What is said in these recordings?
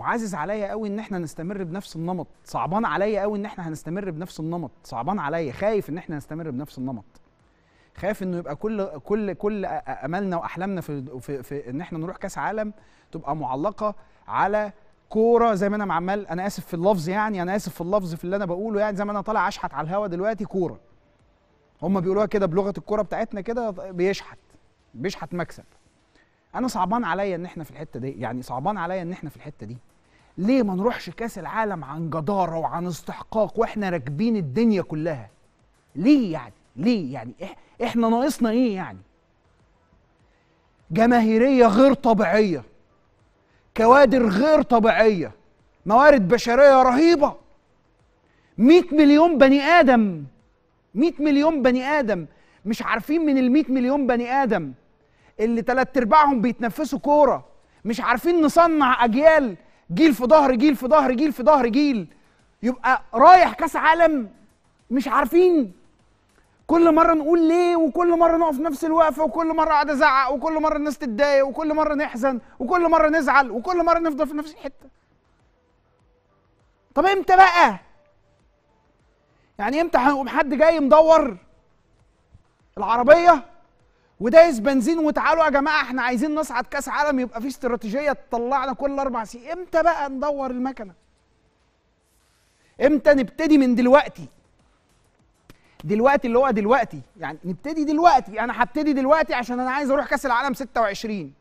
وعازز عليا قوي ان احنا نستمر بنفس النمط صعبان عليا قوي ان احنا هنستمر بنفس النمط صعبان عليا خايف ان احنا نستمر بنفس النمط خايف انه يبقى كل كل كل املنا واحلامنا في, في, في ان احنا نروح كاس عالم تبقى معلقه على كوره زي ما انا عمال انا اسف في اللفظ يعني انا اسف في اللفظ في اللي انا بقوله يعني زي ما انا طالع اشحت على الهوا دلوقتي كوره هم بيقولوها كده بلغه الكوره بتاعتنا كده بيشحت بيشحت مكسب انا صعبان عليا ان احنا في الحته دي يعني صعبان عليا ان احنا في الحته دي ليه ما نروحش كاس العالم عن جداره وعن استحقاق واحنا راكبين الدنيا كلها ليه يعني ليه يعني احنا ناقصنا ايه يعني جماهيريه غير طبيعيه كوادر غير طبيعيه موارد بشريه رهيبه 100 مليون بني ادم 100 مليون بني ادم مش عارفين من ال 100 مليون بني ادم اللي تلات ارباعهم بيتنفسوا كوره مش عارفين نصنع اجيال جيل في ظهر جيل في ظهر جيل في ظهر جيل يبقى رايح كاس عالم مش عارفين كل مره نقول ليه وكل مره نقف نفس الوقفه وكل مره قاعد ازعق وكل مره الناس تتضايق وكل مره نحزن وكل مره نزعل وكل مره نفضل في نفس الحته طب امتى بقى يعني امتى هنقوم حد جاي مدور العربيه ودايس بنزين وتعالوا يا جماعه احنا عايزين نصعد كاس عالم يبقى في استراتيجيه تطلعنا كل اربع سنين امتى بقى ندور المكنه امتى نبتدي من دلوقتي دلوقتي اللي هو دلوقتي يعني نبتدي دلوقتي انا هبتدي دلوقتي عشان انا عايز اروح كاس العالم 26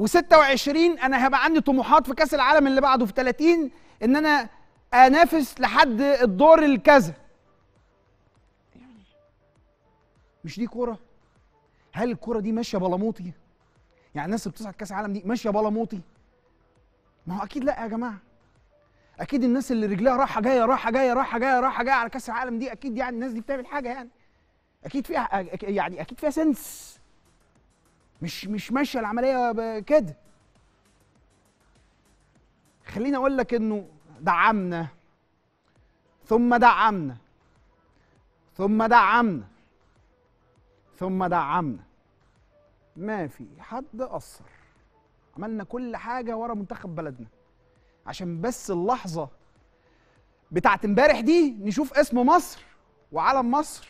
و26 انا هيبقى عندي طموحات في كاس العالم اللي بعده في 30 ان انا انافس لحد الدور الكذا يعني مش دي كوره هل الكرة دي ماشية بلموطي؟ يعني الناس اللي بتصعد كأس العالم دي ماشية بلموطي؟ ما هو أكيد لأ يا جماعة أكيد الناس اللي رجلها رايحة جاية رايحة جاية رايحة جاية رايحة جاية على كأس العالم دي أكيد يعني الناس دي بتعمل حاجة يعني أكيد فيها يعني أكيد فيها سنس مش مش ماشية العملية كده خليني أقول لك إنه دعمنا ثم دعمنا ثم دعمنا ثم دعمنا ما في حد قصر عملنا كل حاجه ورا منتخب بلدنا عشان بس اللحظه بتاعت امبارح دي نشوف اسم مصر وعلم مصر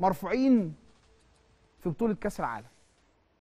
مرفوعين في بطوله كاس العالم